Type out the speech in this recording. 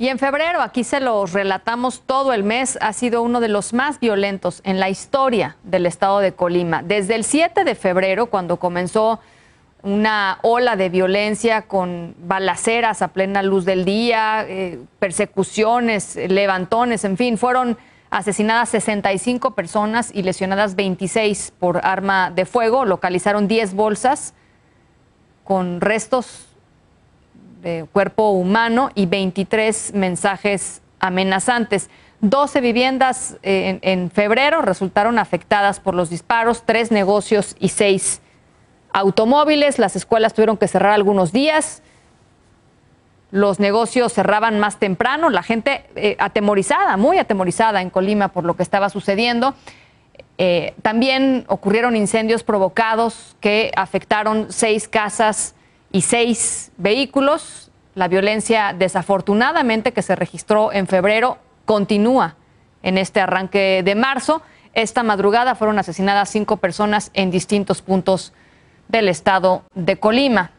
Y en febrero, aquí se los relatamos todo el mes, ha sido uno de los más violentos en la historia del estado de Colima. Desde el 7 de febrero, cuando comenzó una ola de violencia con balaceras a plena luz del día, eh, persecuciones, levantones, en fin, fueron asesinadas 65 personas y lesionadas 26 por arma de fuego, localizaron 10 bolsas con restos de cuerpo humano y 23 mensajes amenazantes. 12 viviendas eh, en, febrero resultaron afectadas por los disparos, tres negocios y seis automóviles. Las escuelas tuvieron que cerrar algunos días. Los negocios cerraban más temprano. La gente eh, atemorizada, muy atemorizada en Colima por lo que estaba sucediendo. Eh, también ocurrieron incendios provocados que afectaron seis casas y seis vehículos. La violencia, desafortunadamente, que se registró en febrero, continúa en este arranque de marzo. Esta madrugada fueron asesinadas cinco personas en distintos puntos del estado de Colima.